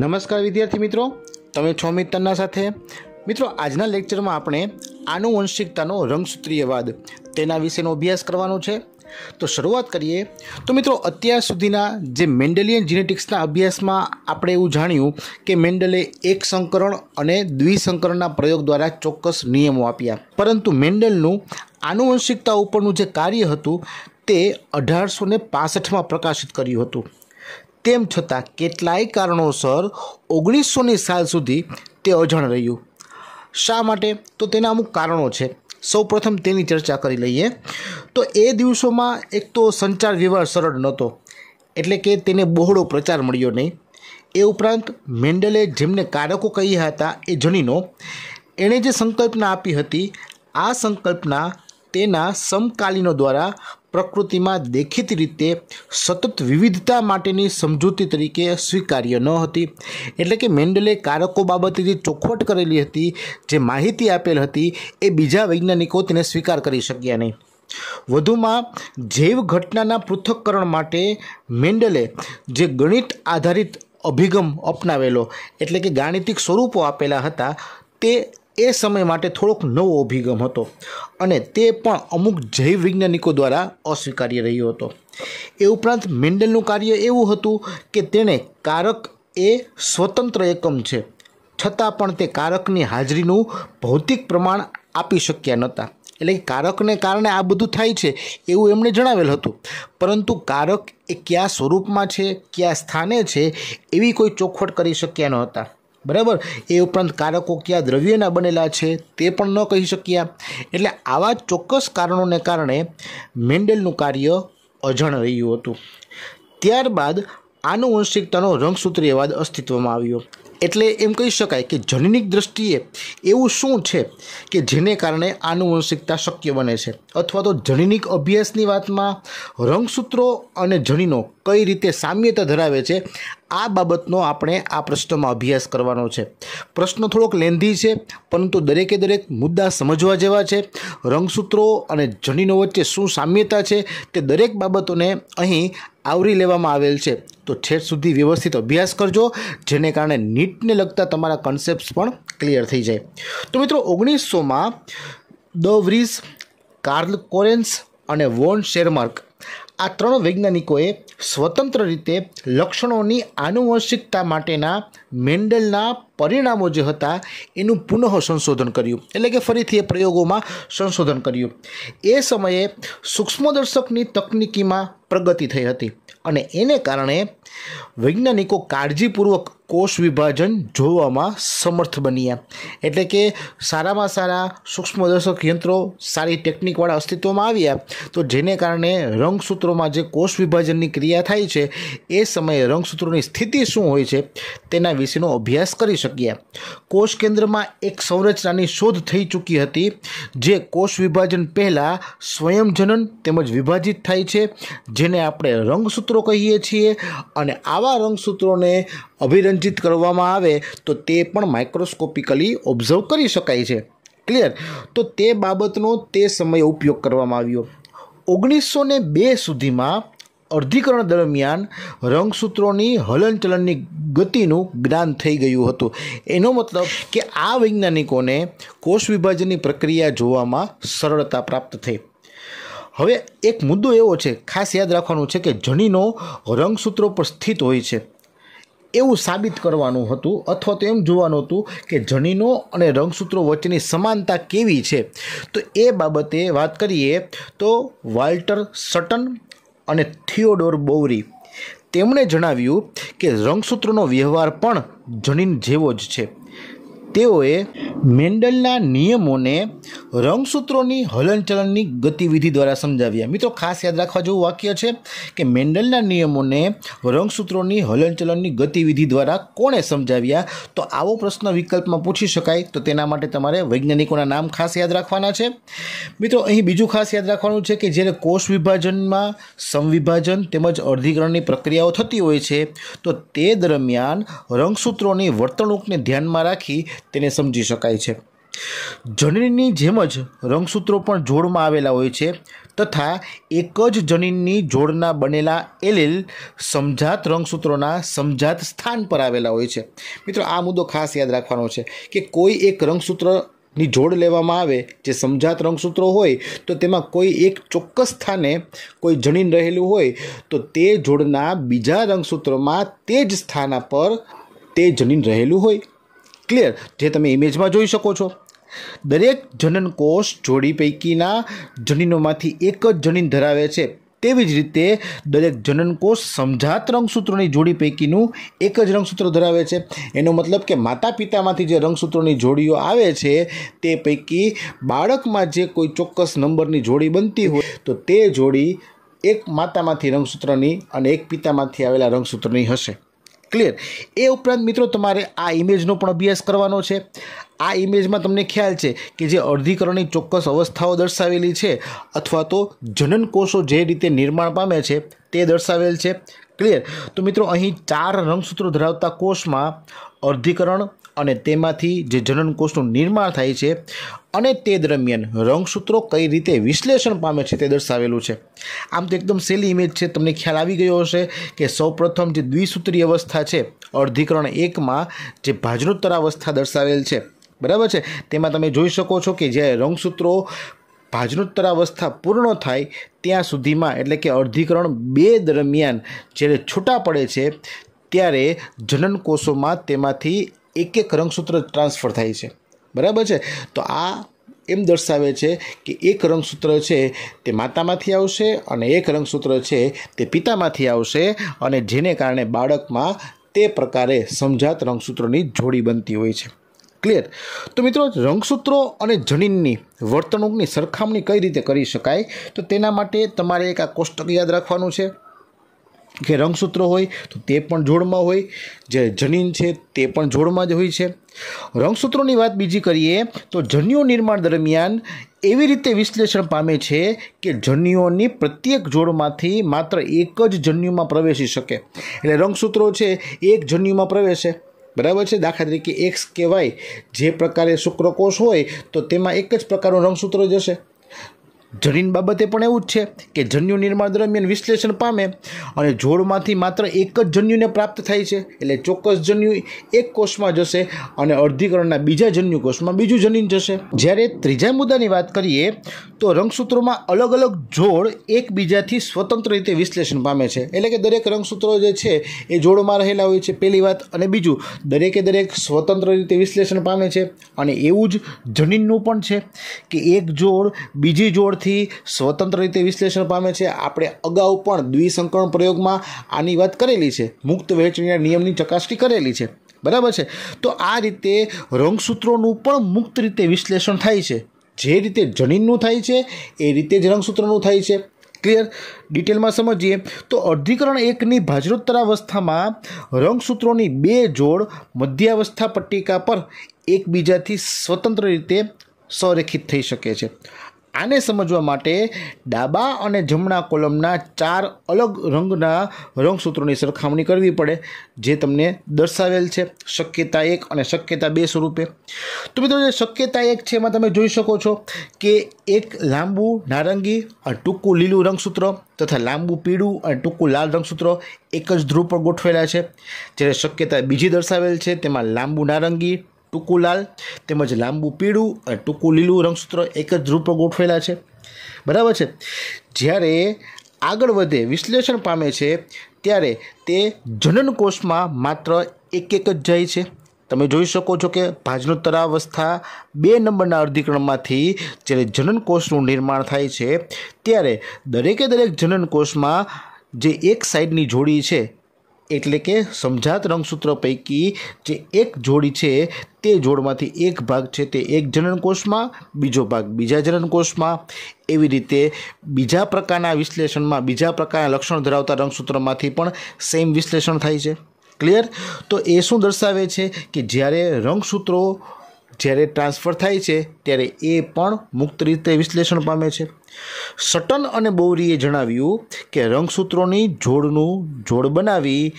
નમસ્કાર વિદ્યાર્થી મિત્રો તમે છો મિત્રના સાથે મિત્રો આજના લેક્ચરમાં આપણે આનુવંશિકતાનો રંગસૂત્રીયવાદ તેના વિશેનો અભ્યાસ કરવાનો છે તો શરૂઆત કરીએ તો મિત્રો અત્યાર સુધીના જે મેન્ડલિયન જીનેટિક્સના અભ્યાસમાં આપણે એવું જાણ્યું કે મેન્ડલે એક સંકરણ અને દ્વિસંકરણના પ્રયોગ દ્વારા ચોક્કસ નિયમો આપ્યા પરંતુ મેન્ડલનું આનુવંશિકતા ઉપરનું જે કાર્ય હતું તે અઢારસો ને પાસઠમાં પ્રકાશિત કર્યું હતું તેમ છતાં કેટલાય કારણોસર ઓગણીસોની સાલ સુધી તે અજાણ રહ્યું શા માટે તો તેના અમુક કારણો છે સૌ પ્રથમ તેની ચર્ચા કરી લઈએ તો એ દિવસોમાં એક તો સંચાર વ્યવહાર સરળ નહોતો એટલે કે તેને બહોળો પ્રચાર મળ્યો નહીં એ ઉપરાંત મેન્ડલે જેમને કારકો કહ્યા હતા એ જનીનો એણે જે સંકલ્પના આપી હતી આ સંકલ્પના તેના સમકાલીનો દ્વારા પ્રકૃતિમાં દેખીતી રીતે સતત વિવિધતા માટેની સમજૂતી તરીકે સ્વીકાર્ય ન હતી એટલે કે મેન્ડલે કારકો બાબતે જે ચોખવટ કરેલી હતી જે માહિતી આપેલ હતી એ બીજા વૈજ્ઞાનિકો તેને સ્વીકાર કરી શક્યા નહીં વધુમાં જૈવ ઘટનાના પૃથક્કરણ માટે મેન્ડલે જે ગણિત આધારિત અભિગમ અપનાવેલો એટલે કે ગાણિતિક સ્વરૂપો આપેલા હતા તે એ સમય માટે થોડોક નવો અભિગમ હતો અને તે પણ અમુક જૈવ વૈજ્ઞાનિકો દ્વારા અસ્વીકાર્ય રહ્યો હતો એ ઉપરાંત મેન્ડલનું કાર્ય એવું હતું કે તેણે કારક એ સ્વતંત્ર એકમ છે છતાં પણ તે કારકની હાજરીનું ભૌતિક પ્રમાણ આપી શક્યા નહોતા એટલે કારકને કારણે આ બધું થાય છે એવું એમણે જણાવેલ હતું પરંતુ કારક એ કયા સ્વરૂપમાં છે કયા સ્થાને છે એવી કોઈ ચોખવટ કરી શક્યા નહોતા બરાબર એ ઉપરાંત કારકો કયા દ્રવ્યના બનેલા છે તે પણ ન કહી શક્યા એટલે આવા ચોક્કસ કારણોને કારણે મેન્ડલનું કાર્ય અજાણ રહ્યું હતું ત્યારબાદ આનુવંશિકતાનો રંગસૂત્રીયવાદ અસ્તિત્વમાં આવ્યો એટલે એમ કહી શકાય કે જનનિક દ્રષ્ટિએ એવું શું છે કે જેને કારણે આનુવંશિકતા શક્ય બને છે અથવા તો જનનિક અભ્યાસની વાતમાં રંગસૂત્રો અને જનીનો કઈ રીતે સામ્યતા ધરાવે છે આ બાબતનો આપણે આ પ્રશ્નમાં અભ્યાસ કરવાનો છે પ્રશ્ન થોડોક લેંધી છે પરંતુ દરેકે દરેક મુદ્દા સમજવા જેવા છે રંગસૂત્રો અને જનીનો વચ્ચે શું સામ્યતા છે તે દરેક બાબતોને અહીં આવરી લેવામાં આવેલ છે તો છેક સુધી વ્યવસ્થિત અભ્યાસ કરજો જેને કારણે નીટને લગતા તમારા કન્સેપ્ટ પણ ક્લિયર થઈ જાય તો મિત્રો ઓગણીસોમાં દોવ્રીસ કાર્લ કોરેન્સ અને વોન શેરમાર્ક આ ત્રણ વૈજ્ઞાનિકોએ સ્વતંત્ર રીતે લક્ષણોની આનુવંશિકતા માટેના મેન્ડલના પરિણામો જે હતા એનું પુનઃ સંશોધન કર્યું એટલે કે ફરીથી એ પ્રયોગોમાં સંશોધન કર્યું એ સમયે સૂક્ષ્મદર્શકની તકનિકીમાં પ્રગતિ થઈ હતી અને એને કારણે વૈજ્ઞાનિકો કાળજીપૂર્વક કોષ વિભાજન જોવામાં સમર્થ બન્યા એટલે કે સારામાં સારા સૂક્ષ્મદર્શક યંત્રો સારી ટેકનિકવાળા અસ્તિત્વમાં આવ્યા તો જેને કારણે રંગસૂત્રોમાં જે કોષ વિભાજનની ક્રિયા થાય છે એ સમયે રંગસૂત્રોની સ્થિતિ શું હોય છે તેના વિશેનો અભ્યાસ કરી શકે શક્યા કોષ કેન્દ્રમાં એક સંરચનાની શોધ થઈ ચૂકી હતી જે કોષ વિભાજન પહેલાં સ્વયંજનન તેમજ વિભાજિત થાય છે જેને આપણે રંગસૂત્રો કહીએ છીએ અને આવા રંગસૂત્રોને અભિરંજિત કરવામાં આવે તો તે પણ માઇક્રોસ્કોપિકલી ઓબ્ઝર્વ કરી શકાય છે ક્લિયર તો તે બાબતનો તે સમયે ઉપયોગ કરવામાં આવ્યો ઓગણીસો ને બે સુધીમાં અર્ધીકરણ દરમિયાન રંગસૂત્રોની હલનચલનની ગતિનું જ્ઞાન થઈ ગયું હતું એનો મતલબ કે આ વૈજ્ઞાનિકોને કોષ વિભાજનની પ્રક્રિયા જોવામાં સરળતા પ્રાપ્ત થઈ હવે એક મુદ્દો એવો છે ખાસ યાદ રાખવાનું છે કે જનીનો રંગસૂત્રો પર સ્થિત હોય છે એવું સાબિત કરવાનું હતું અથવા તો એમ જોવાનું હતું કે જનીનો અને રંગસૂત્રો વચ્ચેની સમાનતા કેવી છે તો એ બાબતે વાત કરીએ તો વાલ્ટર સટન અને થિયોડોર બોવરી તેમણે જણાવ્યું કે રંગસૂત્રોનો વ્યવહાર પણ જનીન જેવો જ છે તેઓએ મેન્ડલના નિયમોને રંગસૂત્રોની હલનચલનની ગતિવિધિ દ્વારા સમજાવ્યા મિત્રો ખાસ યાદ રાખવા જેવું વાક્ય છે કે મેન્ડલના નિયમોને રંગસૂત્રોની હલનચલનની ગતિવિધિ દ્વારા કોણે સમજાવ્યા તો આવો પ્રશ્ન વિકલ્પમાં પૂછી શકાય તો તેના માટે તમારે વૈજ્ઞાનિકોના નામ ખાસ યાદ રાખવાના છે મિત્રો અહીં બીજું ખાસ યાદ રાખવાનું છે કે જ્યારે કોષ વિભાજનમાં સંવિભાજન તેમજ અર્ધીકરણની પ્રક્રિયાઓ થતી હોય છે તો તે દરમિયાન રંગસૂત્રોની વર્તણૂકને ધ્યાનમાં રાખી તેને સમજી શકાય છે જનીનની જેમ જ રંગસૂત્રો પણ જોડમાં આવેલા હોય છે તથા એક જ જનીનની જોડના બનેલા એલિલ સમજાત રંગસૂત્રોના સમજાત સ્થાન પર આવેલા હોય છે મિત્રો આ મુદ્દો ખાસ યાદ રાખવાનો છે કે કોઈ એક રંગસૂત્ર ની જોડ લેવામાં આવે જે સમજાત રંગસૂત્રો હોય તો તેમાં કોઈ એક ચોક્કસ સ્થાને કોઈ જનીન રહેલું હોય તો તે જોડના બીજા રંગસૂત્રોમાં તે જ સ્થાન પર તે જનીન રહેલું હોય ક્લિયર જે તમે ઇમેજમાં જોઈ શકો છો દરેક જનનકોષ જોડી પૈકીના જનીનોમાંથી એક જ જનીન ધરાવે છે તેવી જ રીતે દરેક જનનકોષ સમજાત રંગસૂત્રોની જોડી પૈકીનું એક જ રંગસૂત્ર ધરાવે છે એનો મતલબ કે માતા પિતામાંથી જે રંગસૂત્રોની જોડીઓ આવે છે તે પૈકી બાળકમાં જે કોઈ ચોક્કસ નંબરની જોડી બનતી હોય તો તે જોડી એક માતામાંથી રંગસૂત્રની અને એક પિતામાંથી આવેલા રંગસૂત્રની હશે ક્લિયર એ ઉપરાંત મિત્રો તમારે આ ઇમેજનો પણ અભ્યાસ કરવાનો છે આ ઇમેજમાં તમને ખ્યાલ છે કે જે અર્ધીકરણની ચોક્કસ અવસ્થાઓ દર્શાવેલી છે અથવા તો જનન કોષો જે રીતે નિર્માણ પામે છે તે દર્શાવેલ છે ક્લિયર તો મિત્રો અહીં ચાર રંગસૂત્રો ધરાવતા કોષમાં અર્ધીકરણ અને તેમાંથી જે જનન કોષનું નિર્માણ થાય છે અને તે દરમિયાન રંગસૂત્રો કઈ રીતે વિશ્લેષણ પામે છે તે દર્શાવેલું છે આમ તો એકદમ સહેલી ઇમેજ છે તમને ખ્યાલ આવી ગયો હશે કે સૌપ્રથમ જે દ્વિસૂત્રી અવસ્થા છે અર્ધીકરણ એકમાં જે ભાજનોત્તરાવસ્થા દર્શાવેલ છે બરાબર છે તેમાં તમે જોઈ શકો છો કે જે રંગસૂત્રો ભાજનોત્તરાવસ્થા પૂર્ણ થાય ત્યાં સુધીમાં એટલે કે અર્ધીકરણ બે દરમિયાન જ્યારે છૂટા પડે છે ત્યારે જનન કોષોમાં તેમાંથી એક એક રંગસૂત્ર ટ્રાન્સફર થાય છે બરાબર છે તો આ એમ દર્શાવે છે કે એક રંગસૂત્ર છે તે માતામાંથી આવશે અને એક રંગસૂત્ર છે તે પિતામાંથી આવશે અને જેને કારણે બાળકમાં તે પ્રકારે સમજાત રંગસૂત્રોની જોડી બનતી હોય છે ક્લિયર તો મિત્રો રંગસૂત્રો અને જનીનની વર્તણૂકની સરખામણી કઈ રીતે કરી શકાય તો તેના માટે તમારે એક આ કોષ્ટક યાદ રાખવાનું છે કે રંગસૂત્રો હોય તો તે પણ જોડમાં હોય જે જનીન છે તે પણ જોડમાં જ હોય છે રંગસૂત્રોની વાત બીજી કરીએ તો જન્યુ નિર્માણ દરમિયાન એવી રીતે વિશ્લેષણ પામે છે કે જન્યુઓની પ્રત્યેક જોડમાંથી માત્ર એક જ જન્યુમાં પ્રવેશી શકે એટલે રંગસૂત્રો છે એક જન્યુમાં પ્રવેશે બરાબર છે દાખલા તરીકે એક્સ કહેવાય જે પ્રકારે શુક્રકોષ હોય તો તેમાં એક જ પ્રકારનું રંગસૂત્ર જશે જનીન બાબતે પણ એવું જ છે કે જન્યુ નિર્માણ દરમિયાન વિશ્લેષણ પામે અને જોડમાંથી માત્ર એક જ જન્યુને પ્રાપ્ત થાય છે એટલે ચોક્કસ જન્યુ એક કોષમાં જશે અને અર્ધીકરણના બીજા જન્યુ કોષમાં બીજું જનીન જશે જ્યારે ત્રીજા મુદ્દાની વાત કરીએ તો રંગસૂત્રોમાં અલગ અલગ જોડ એકબીજાથી સ્વતંત્ર રીતે વિશ્લેષણ પામે છે એટલે કે દરેક રંગસૂત્રો જે છે એ જોડમાં રહેલા હોય છે પહેલી વાત અને બીજું દરેકે દરેક સ્વતંત્ર રીતે વિશ્લેષણ પામે છે અને એવું જ જનીનનું પણ છે કે એક જોડ બીજી જોડ પરથી સ્વતંત્ર રીતે વિશ્લેષણ પામે છે આપણે અગાઉ પણ દ્વિસંકરણ પ્રયોગમાં આની વાત કરેલી છે મુક્ત વહેંચણીના નિયમની ચકાસણી કરેલી છે બરાબર છે તો આ રીતે રંગસૂત્રોનું પણ મુક્ત રીતે વિશ્લેષણ થાય છે જે રીતે જનીનનું થાય છે એ રીતે જ રંગસૂત્રોનું થાય છે ક્લિયર ડિટેલમાં સમજીએ તો અર્ધીકરણ એકની ભાજરોત્તરાવસ્થામાં રંગસૂત્રોની બે જોડ મધ્યાવસ્થા પટ્ટિકા પર એકબીજાથી સ્વતંત્ર રીતે સંરેખિત થઈ શકે છે આને સમજવા માટે ડાબા અને જમણા કોલમના ચાર અલગ રંગના રંગસૂત્રોની સરખામણી કરવી પડે જે તમને દર્શાવેલ છે શક્યતા એક અને શક્યતા બે સ્વરૂપે તો મિત્રો જે શક્યતા એક છે એમાં તમે જોઈ શકો છો કે એક લાંબુ નારંગી અને ટૂંકું લીલું રંગસૂત્ર તથા લાંબુ પીળું અને ટૂંકું લાલ રંગસૂત્રો એક જ ધ્રુવ પર ગોઠવેલા છે જ્યારે શક્યતા બીજી દર્શાવેલ છે તેમાં લાંબુ નારંગી ટૂંકું લાલ તેમજ લાંબુ પીળું અને ટૂંકું લીલું રંગસૂત્ર એક જ રૂપ ગોઠવેલા છે બરાબર છે જ્યારે આગળ વધે વિશ્લેષણ પામે છે ત્યારે તે જનનકોષમાં માત્ર એક એક જ જાય છે તમે જોઈ શકો છો કે ભાજનો તરાવસ્થા બે નંબરના અર્ધીકરણમાંથી જ્યારે જનનકોષનું નિર્માણ થાય છે ત્યારે દરેકે દરેક જનનકોષમાં જે એક સાઈડની જોડી છે એટલે કે સમજાત રંગસૂત્રો પૈકી જે એક જોડી છે તે જોડમાંથી એક ભાગ છે તે એક જનનકોષમાં બીજો ભાગ બીજા જનનકોષમાં એવી રીતે બીજા પ્રકારના વિશ્લેષણમાં બીજા પ્રકારના લક્ષણ ધરાવતા રંગસૂત્રોમાંથી પણ સેમ વિશ્લેષણ થાય છે ક્લિયર તો એ શું દર્શાવે છે કે જ્યારે રંગસૂત્રો જ્યારે ટ્રાન્સફર થાય છે ત્યારે એ પણ મુક્ત રીતે વિશ્લેષણ પામે છે સટન અને બોરીએ જણાવ્યું કે રંગસૂત્રોની જોડનું જોડ બનાવી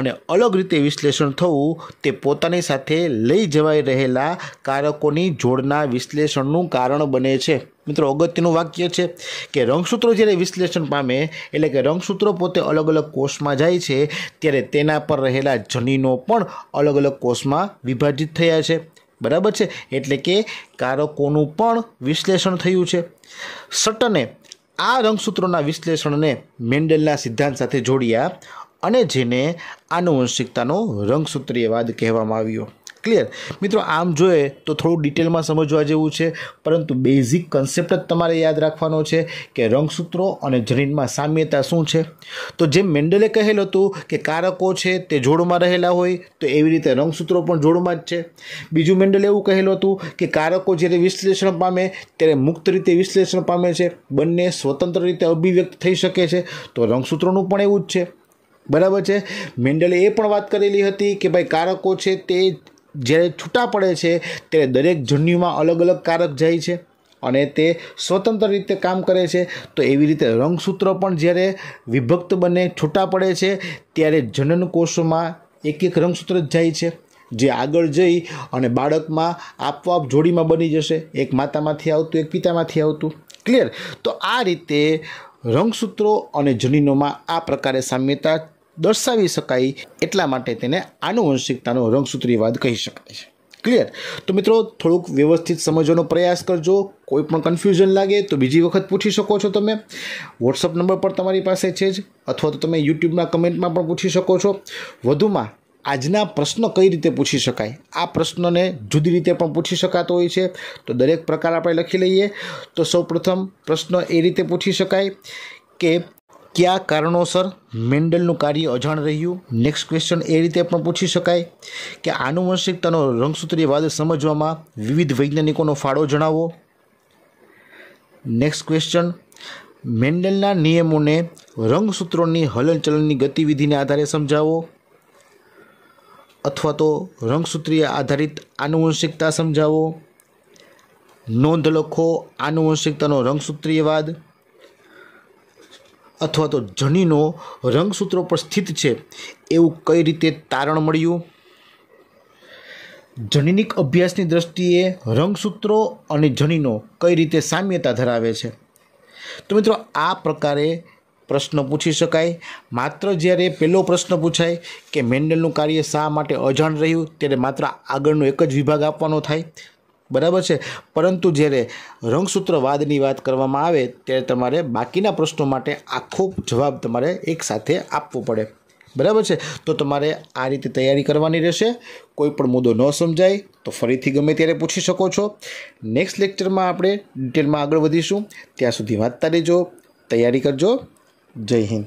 અને અલગ રીતે વિશ્લેષણ થવું તે પોતાની સાથે લઈ જવાઈ રહેલા કારકોની જોડના વિશ્લેષણનું કારણ બને છે મિત્રો અગત્યનું વાક્ય છે કે રંગસૂત્રો જ્યારે વિશ્લેષણ પામે એટલે કે રંગસૂત્રો પોતે અલગ અલગ કોષમાં જાય છે ત્યારે તેના પર રહેલા જનીનો પણ અલગ અલગ કોષમાં વિભાજિત થયા છે બરાબર છે એટલે કે કારકોનું પણ વિશ્લેષણ થયું છે સટને આ રંગસૂત્રોના વિશ્લેષણને મેન્ડલના સિદ્ધાંત સાથે જોડ્યા અને જેને આનુવંશિકતાનો રંગસૂત્રીયવાદ કહેવામાં આવ્યો ક્લિયર મિત્રો આમ જોઈએ તો થોડું ડિટેલમાં સમજવા જેવું છે પરંતુ બેઝિક કન્સેપ્ટ જ તમારે યાદ રાખવાનો છે કે રંગસૂત્રો અને જનીનમાં સામ્યતા શું છે તો જેમ મેન્ડલે કહેલું હતું કે કારકો છે તે જોડમાં રહેલા હોય તો એવી રીતે રંગસૂત્રો પણ જોડમાં જ છે બીજું મેન્ડલ એવું કહેલું હતું કે કારકો જ્યારે વિશ્લેષણ પામે ત્યારે મુક્ત રીતે વિશ્લેષણ પામે છે બંને સ્વતંત્ર રીતે અભિવ્યક્ત થઈ શકે છે તો રંગસૂત્રોનું પણ એવું જ છે બરાબર છે મેન્ડલે એ પણ વાત કરેલી હતી કે ભાઈ કારકો છે તે જ્યારે છૂટા પડે છે ત્યારે દરેક જન્યુમાં અલગ અલગ કારક જાય છે અને તે સ્વતંત્ર રીતે કામ કરે છે તો એવી રીતે રંગસૂત્રો પણ જ્યારે વિભક્ત બને છૂટા પડે છે ત્યારે જનન કોષોમાં એક એક રંગસૂત્ર જ જાય છે જે આગળ જઈ અને બાળકમાં આપોઆપ જોડીમાં બની જશે એક માતામાંથી આવતું એક પિતામાંથી આવતું ક્લિયર તો આ રીતે રંગસૂત્રો અને જનીનોમાં આ પ્રકારે સામ્યતા દર્શાવી શકાય એટલા માટે તેને આનુવંશિકતાનો રંગસૂત્રીવાદ કહી શકાય છે ક્લિયર તો મિત્રો થોડુંક વ્યવસ્થિત સમજવાનો પ્રયાસ કરજો કોઈ પણ કન્ફ્યુઝન લાગે તો બીજી વખત પૂછી શકો છો તમે વોટ્સઅપ નંબર પર તમારી પાસે છે જ અથવા તો તમે યુટ્યુબના કમેન્ટમાં પણ પૂછી શકો છો વધુમાં આજના પ્રશ્ન કઈ રીતે પૂછી શકાય આ પ્રશ્નને જુદી રીતે પણ પૂછી શકાતો હોય છે તો દરેક પ્રકાર આપણે લખી લઈએ તો સૌપ્રથમ પ્રશ્ન એ રીતે પૂછી શકાય કે કયા કારણોસર મેન્ડલનું કાર્ય અજાણ રહ્યું નેક્સ્ટ ક્વેશ્ચન એ રીતે પણ પૂછી શકાય કે આનુવંશિકતાનો રંગસૂત્રીવાદ સમજવામાં વિવિધ વૈજ્ઞાનિકોનો ફાળો જણાવો નેક્સ્ટ ક્વેશ્ચન મેન્ડલના નિયમોને રંગસૂત્રોની હલનચલનની ગતિવિધિને આધારે સમજાવો અથવા તો રંગસૂત્રીય આધારિત આનુવંશિકતા સમજાવો નોંધ લખો આનુવંશિકતાનો રંગસૂત્રીયવાદ અથવા તો જનીનો રંગસૂત્રો પર સ્થિત છે એવું કઈ રીતે તારણ મળ્યું જનીનિક અભ્યાસની દ્રષ્ટિએ રંગસૂત્રો અને જનીનો કઈ રીતે સામ્યતા ધરાવે છે તો મિત્રો આ પ્રકારે પ્રશ્ન પૂછી શકાય માત્ર જ્યારે પહેલો પ્રશ્ન પૂછાય કે મેન્ડલનું કાર્ય શા માટે અજાણ રહ્યું ત્યારે માત્ર આગળનો એક જ વિભાગ આપવાનો થાય બરાબર છે પરંતુ જ્યારે રંગસૂત્રવાદની વાત કરવામાં આવે ત્યારે તમારે બાકીના પ્રશ્નો માટે આખો જવાબ તમારે એકસાથે આપવો પડે બરાબર છે તો તમારે આ રીતે તૈયારી કરવાની રહેશે કોઈ પણ મુદ્દો ન સમજાય તો ફરીથી ગમે ત્યારે પૂછી શકો છો નેક્સ્ટ લેક્ચરમાં આપણે ડિટેલમાં આગળ વધીશું ત્યાં સુધી વાંચતા રહેજો તૈયારી કરજો જય હિન્દ